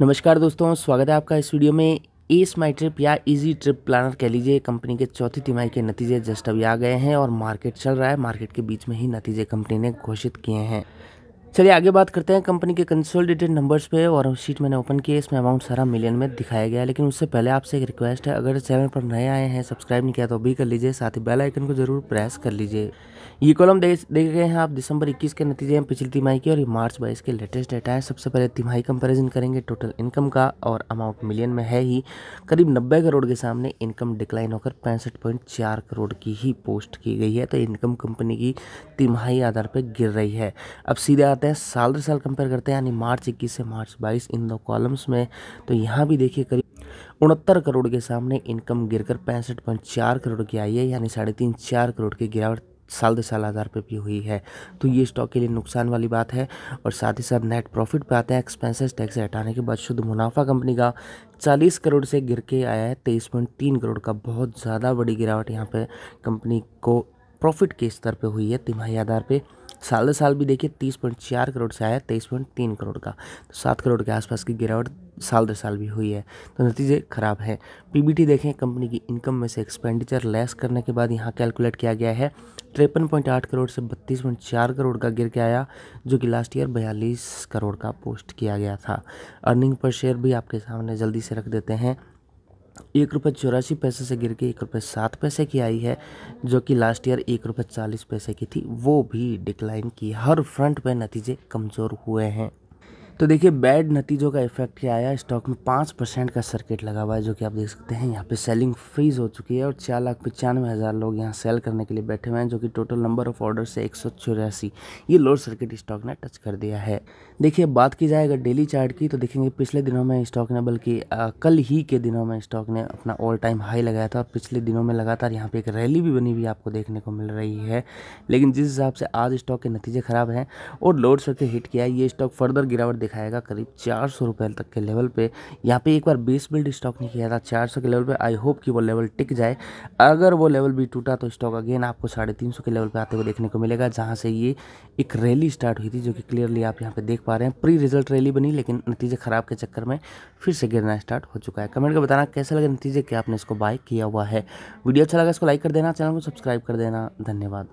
नमस्कार दोस्तों स्वागत है आपका इस वीडियो में एस माई ट्रिप या इजी ट्रिप प्लानर कह लीजिए कंपनी के चौथी तिमाही के नतीजे जस्ट अभी आ गए हैं और मार्केट चल रहा है मार्केट के बीच में ही नतीजे कंपनी ने घोषित किए हैं चलिए आगे बात करते हैं कंपनी के कंसोलिडेटेड नंबर्स पे और शीट मैंने ओपन की है इसमें अमाउंट सारा मिलियन में दिखाया गया है लेकिन उससे पहले आपसे एक रिक्वेस्ट है अगर चैनल पर नए आए हैं सब्सक्राइब नहीं किया तो अभी कर लीजिए साथ ही बेल आइकन को जरूर प्रेस कर लीजिए ये कॉलम देख गए हैं आप दिसंबर इक्कीस के नतीजे हैं पिछली तिमाही के और ये मार्च बाईस के लेटेस्ट डेटा है सबसे पहले तिमाही कंपेरिजन करेंगे टोटल इनकम का और अमाउंट मिलियन में है ही करीब नब्बे करोड़ के सामने इनकम डिक्लाइन होकर पैंसठ करोड़ की ही पोस्ट की गई है तो इनकम कंपनी की तिमाही आधार पर गिर रही है अब सीधा करते हैं साल दर साल कंपेयर करते हैं यानी मार्च इक्कीस से मार्च बाईस इन दो कॉलम्स में तो यहाँ भी देखिए करीब उनहत्तर करोड़ के सामने इनकम गिरकर पैंसठ पॉइंट चार करोड़ की आई है यानी साढ़े तीन चार करोड़ की गिरावट साल दर साल आधार पर भी हुई है तो ये स्टॉक के लिए नुकसान वाली बात है और साथ ही साथ नेट प्रॉफिट पे आते हैं एक्सपेंसेस टैक्स हटाने के बाद शुद्ध मुनाफा कंपनी का 40 करोड़ से गिर के आया है तेईस पॉइंट तीन करोड़ का बहुत ज़्यादा बड़ी गिरावट यहाँ पर कंपनी को प्रॉफिट के स्तर पर हुई है तिमाही आधार पर साल दर साल भी देखिए तीस पॉइंट चार करोड़ से आया तेईस पॉइंट तीन करोड़ का तो सात करोड़ के आसपास की गिरावट साल दर साल भी हुई है तो नतीजे खराब हैं पीबीटी देखें कंपनी की इनकम में से एक्सपेंडिचर लेस करने के बाद यहाँ कैलकुलेट किया गया है तिरपन पॉइंट आठ करोड़ से बत्तीस पॉइंट चार करोड़ का गिर के आया जो कि लास्ट ईयर बयालीस करोड़ का पोस्ट किया गया था अर्निंग पर शेयर भी आपके सामने जल्दी से रख देते हैं एक रुपये चौरासी पैसे से गिर के एक रुपये सात पैसे की आई है जो कि लास्ट ईयर एक रुपये चालीस पैसे की थी वो भी डिक्लाइन की हर फ्रंट पे नतीजे कमज़ोर हुए हैं तो देखिए बैड नतीजों का इफेक्ट क्या आया स्टॉक में पाँच परसेंट का सर्किट लगा हुआ है जो कि आप देख सकते हैं यहाँ पे सेलिंग फ्रीज हो चुकी है और चार लाख पचानवे हज़ार लोग यहाँ सेल करने के लिए बैठे हुए हैं जो कि टोटल नंबर ऑफ ऑर्डर से एक सौ चौरासी ये लोअर सर्किट स्टॉक ने टच कर दिया है देखिए बात की जाए अगर डेली चार्ट की तो देखेंगे पिछले दिनों में स्टॉक ने बल्कि कल ही के दिनों में स्टॉक ने अपना ऑल टाइम हाई लगाया था और पिछले दिनों में लगातार यहाँ पर एक रैली भी बनी हुई आपको देखने को मिल रही है लेकिन जिस हिसाब से आज स्टॉक के नतीजे खराब हैं और लोअर सर्किट हिट किया ये स्टॉक फर्दर गिरावट दिखाएगा करीब चार सौ रुपये तक के लेवल पे यहाँ पे एक बार बीस बिल्ड स्टॉक नहीं किया था चार सौ के लेवल पे आई होप कि वो लेवल टिक जाए अगर वो लेवल भी टूटा तो स्टॉक अगेन आपको साढ़े तीन सौ के लेवल पे आते हुए देखने को मिलेगा जहाँ से ये एक रैली स्टार्ट हुई थी जो कि क्लियरली आप यहाँ पर देख पा रहे हैं प्री रिजल्ट रैली बनी लेकिन नतीजे ख़राब के चक्कर में फिर से गिरना स्टार्ट हो चुका है कमेंट कर बताना कैसा लगे नतीजे कि आपने इसको बाय किया हुआ है वीडियो अच्छा लगा इसको लाइक कर देना चैनल को सब्सक्राइब कर देना धन्यवाद